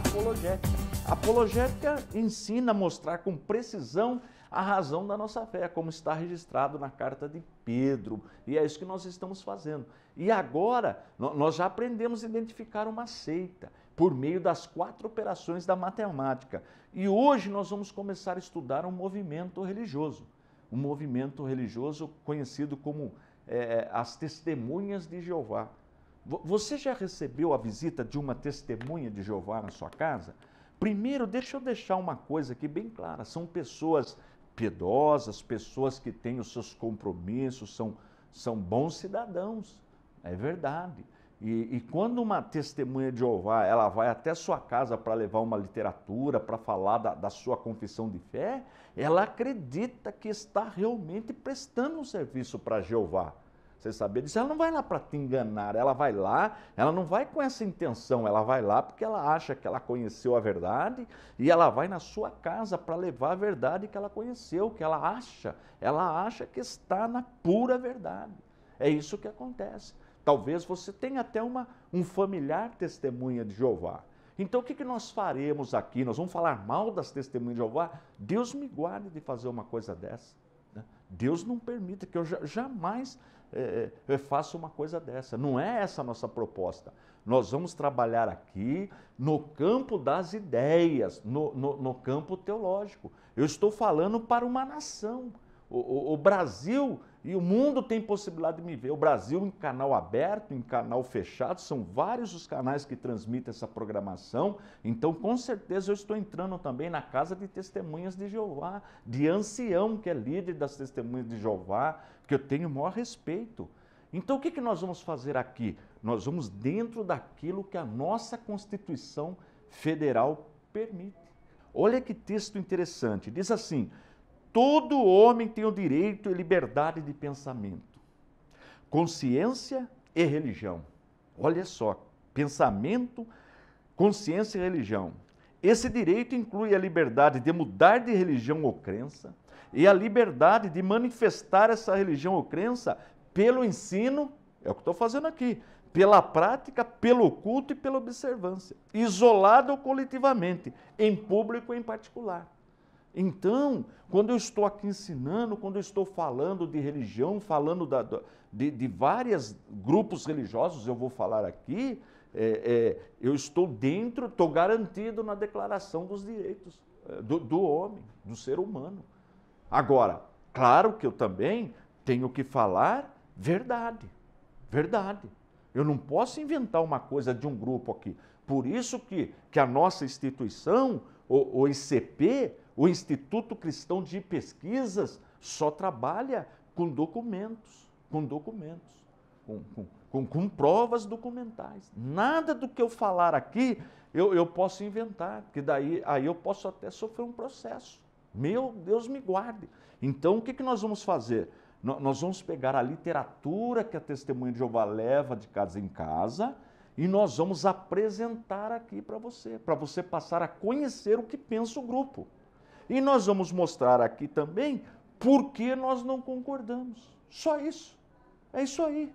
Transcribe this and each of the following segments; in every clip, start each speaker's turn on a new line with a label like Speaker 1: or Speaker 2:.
Speaker 1: apologética. Apologética ensina a mostrar com precisão a razão da nossa fé, como está registrado na carta de Pedro. E é isso que nós estamos fazendo. E agora, nós já aprendemos a identificar uma seita por meio das quatro operações da matemática. E hoje nós vamos começar a estudar um movimento religioso. Um movimento religioso conhecido como é, as Testemunhas de Jeová. Você já recebeu a visita de uma testemunha de Jeová na sua casa? Primeiro, deixa eu deixar uma coisa aqui bem clara: são pessoas piedosas, pessoas que têm os seus compromissos, são, são bons cidadãos. É verdade. E, e, quando uma testemunha de Jeová ela vai até sua casa para levar uma literatura, para falar da, da, sua confissão de fé, ela acredita que está realmente prestando um serviço para Jeová. Você sabia disso? Ela não vai lá para te enganar, ela vai lá, ela não vai com essa intenção, ela vai lá porque ela acha que ela conheceu a verdade e ela vai na sua casa para levar a verdade que ela conheceu, que ela acha, ela acha que está na pura verdade. É isso que acontece. Talvez você tenha até uma, um familiar testemunha de Jeová. Então, o que, que nós faremos aqui? Nós vamos falar mal das testemunhas de Jeová? Deus me guarde de fazer uma coisa dessa. Né? Deus não permita que eu jamais é, é faça uma coisa dessa. Não é essa a nossa proposta. Nós vamos trabalhar aqui no campo das ideias, no, no, no campo teológico. Eu estou falando para uma nação. O, o, o Brasil e o mundo tem possibilidade de me ver. O Brasil em canal aberto, em canal fechado, são vários os canais que transmitem essa programação. Então, com certeza, eu estou entrando também na casa de testemunhas de Jeová, de ancião que é líder das testemunhas de Jeová, que eu tenho o maior respeito. Então, o que, que nós vamos fazer aqui? Nós vamos dentro daquilo que a nossa Constituição Federal permite. Olha que texto interessante. Diz assim: Todo homem tem o direito e liberdade de pensamento, consciência e religião. Olha só, pensamento, consciência e religião. Esse direito inclui a liberdade de mudar de religião ou crença e a liberdade de manifestar essa religião ou crença pelo ensino, é o que estou fazendo aqui, pela prática, pelo culto e pela observância, isolado ou coletivamente, em público ou em particular. Então, quando eu estou aqui ensinando, quando eu estou falando de religião, falando da, de, de vários grupos religiosos, eu vou falar aqui, é, é, eu estou dentro, estou garantido na declaração dos direitos é, do, do homem, do ser humano. Agora, claro que eu também tenho que falar verdade, verdade. Eu não posso inventar uma coisa de um grupo aqui. Por isso que, que a nossa instituição, o, o ICP, o Instituto Cristão de Pesquisas só trabalha com documentos, com documentos, com, com, com, com provas documentais. Nada do que eu falar aqui eu, eu posso inventar, porque daí aí eu posso até sofrer um processo. Meu Deus me guarde. Então o que, que nós vamos fazer? Nós vamos pegar a literatura que a testemunha de Jeová leva de casa em casa e nós vamos apresentar aqui para você, para você passar a conhecer o que pensa o grupo. E nós vamos mostrar aqui também por que nós não concordamos. Só isso. É isso aí.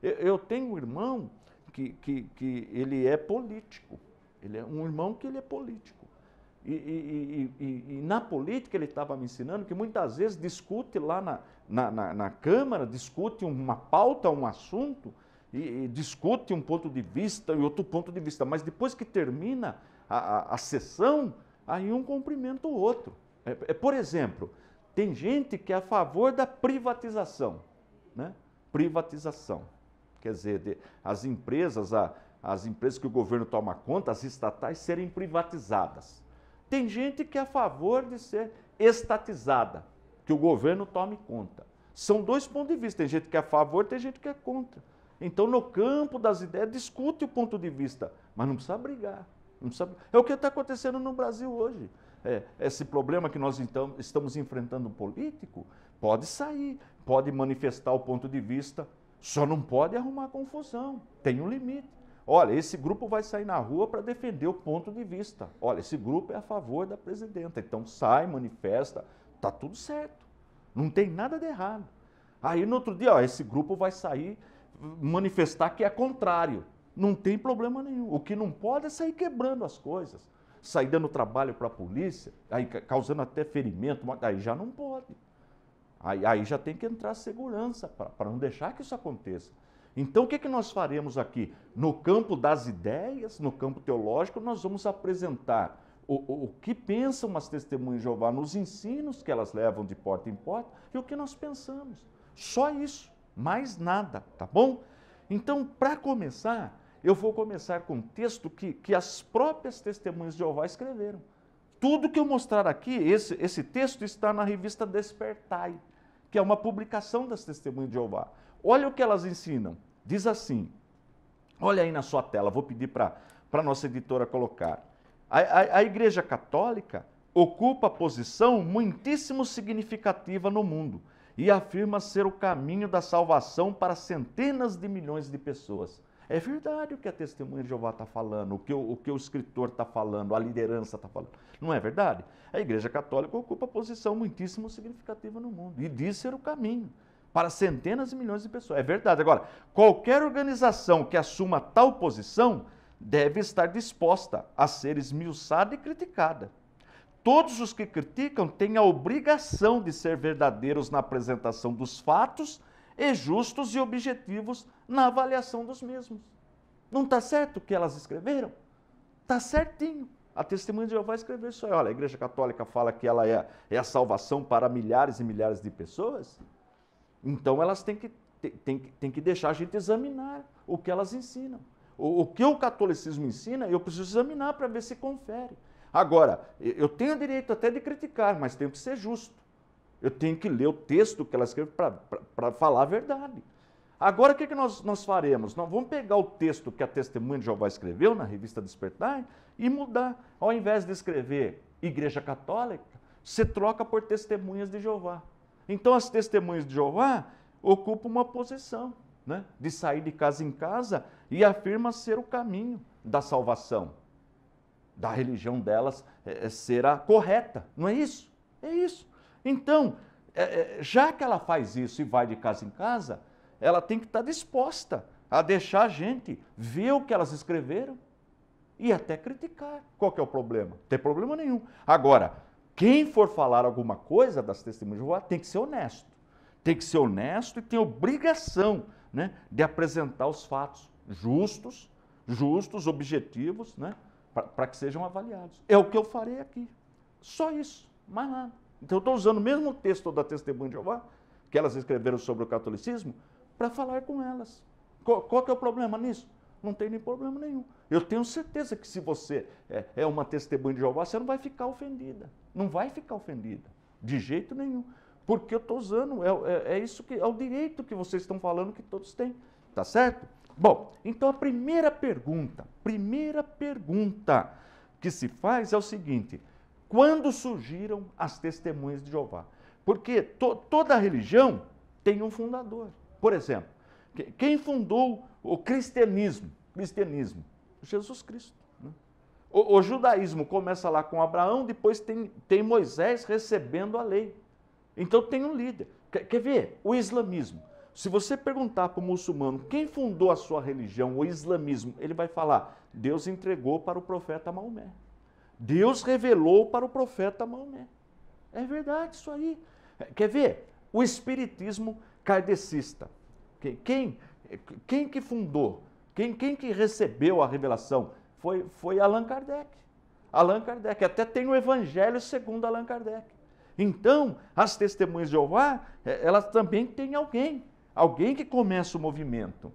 Speaker 1: Eu tenho um irmão que, que, que ele é político. Ele é um irmão que ele é político. E, e, e, e na política ele estava me ensinando que muitas vezes discute lá na, na, na, na Câmara, discute uma pauta, um assunto, e, discute um ponto de vista e outro ponto de vista. Mas depois que termina a, a, a sessão, aí um cumprimenta o outro. É, é, por exemplo, tem gente que é a favor da privatização. Né? Privatização. Quer dizer, de, as empresas, a, as empresas que o governo toma conta, as estatais, serem privatizadas. Tem gente que é a favor de ser estatizada, que o governo tome conta. São dois pontos de vista. Tem gente que é a favor, tem gente que é contra. Então, no campo das ideias, discute o ponto de vista, mas não precisa brigar. É o que está acontecendo no Brasil hoje. É, esse problema que nós então, estamos enfrentando político pode sair, pode manifestar o ponto de vista, só não pode arrumar confusão, tem um limite. Olha, esse grupo vai sair na rua para defender o ponto de vista. Olha, esse grupo é a favor da presidenta, então sai, manifesta, tá tudo certo. Não tem nada de errado. Aí no outro dia, ó, esse grupo vai sair manifestar que é contrário. Não tem problema nenhum. O que não pode é sair quebrando as coisas, sair dando trabalho para a polícia, aí causando até ferimento, aí já não pode. Aí, aí já tem que entrar segurança para não deixar que isso aconteça. Então, o que, é que nós faremos aqui? No campo das ideias, no campo teológico, nós vamos apresentar o, o, o, que pensam as testemunhas de Jeová nos ensinos que elas levam de porta em porta e o que nós pensamos. Só isso, mais nada, tá bom? Então, para começar, eu vou começar com um texto que, que as próprias testemunhas de Jeová escreveram. Tudo que eu mostrar aqui, esse, esse texto está na revista Despertai, que é uma publicação das testemunhas de Jeová. Olha o que elas ensinam. Diz assim: olha aí na sua tela, vou pedir para a nossa editora colocar. A, a, a Igreja Católica ocupa posição muitíssimo significativa no mundo e afirma ser o caminho da salvação para centenas de milhões de pessoas. É verdade o que a testemunha de Jeová está falando, o que o, o que o escritor está falando, a liderança está falando. Não é verdade? A Igreja Católica ocupa posição muitíssimo significativa no mundo e diz ser o caminho para centenas e milhões de pessoas. É verdade. Agora, qualquer organização que assuma tal posição deve estar disposta a ser esmiuçada e criticada. Todos os que criticam têm a obrigação de ser verdadeiros na apresentação dos fatos e justos e objetivos na avaliação dos mesmos. Não está certo o que elas escreveram? Está certinho. A testemunha de Jeová escreveu isso aí. Olha, a Igreja Católica fala que ela é, é a salvação para milhares e milhares de pessoas. Então elas têm que, têm, têm que deixar a gente examinar o que elas ensinam. O, o que o catolicismo ensina, eu preciso examinar para ver se confere. Agora, eu tenho direito até de criticar, mas tenho que ser justo. Eu tenho que ler o texto que ela escreve para falar a verdade. Agora, o que, é que nós, nós faremos? Nós vamos pegar o texto que a testemunha de Jeová escreveu na revista Despertar e mudar. Ao invés de escrever Igreja Católica, você troca por Testemunhas de Jeová. Então, as Testemunhas de Jeová ocupam uma posição né, de sair de casa em casa e afirma ser o caminho da salvação, da religião delas é, é ser a correta. Não é isso? É isso. Então, é, é, já que ela faz isso e vai de casa em casa, ela tem que estar tá disposta a deixar a gente ver o que elas escreveram e até criticar. Qual que é o problema? Não tem problema nenhum. Agora, quem for falar alguma coisa das testemunhas de Jeová tem que ser honesto. Tem que ser honesto e tem obrigação né, de apresentar os fatos justos, justos, objetivos, né, para que sejam avaliados. É o que eu farei aqui. Só isso, mais nada. Então eu estou usando o mesmo texto da Testemunha de Jeová, que elas escreveram sobre o catolicismo, para falar com elas. Qual, qual que é o problema nisso? Não tem nem problema nenhum. Eu tenho certeza que se você é, é uma testemunha de Jeová, você não vai ficar ofendida. Não vai ficar ofendida. De jeito nenhum. Porque eu estou usando, é, é, é isso que é o direito que vocês estão falando que todos têm. Tá certo? Bom, então a primeira pergunta, primeira pergunta que se faz é o seguinte: quando surgiram as testemunhas de Jeová. Porque to, toda religião tem um fundador. Por exemplo, quem fundou o cristianismo? Cristianismo, Jesus Cristo. Né? O, o, judaísmo começa lá com Abraão, depois tem, tem Moisés recebendo a lei. Então tem um líder. Quer, quer ver? O islamismo. Se você perguntar para o muçulmano quem fundou a sua religião, o islamismo, ele vai falar: Deus entregou para o profeta Maomé. Deus revelou para o profeta Maomé. É verdade isso aí. É, quer ver? O espiritismo kardecista. Quem, quem que fundou? Quem, quem que recebeu a revelação? Foi, foi Allan Kardec. Allan Kardec. Até tem o Evangelho segundo Allan Kardec. Então, as testemunhas de Jeová, é, elas também têm alguém. Alguém que começa o movimento.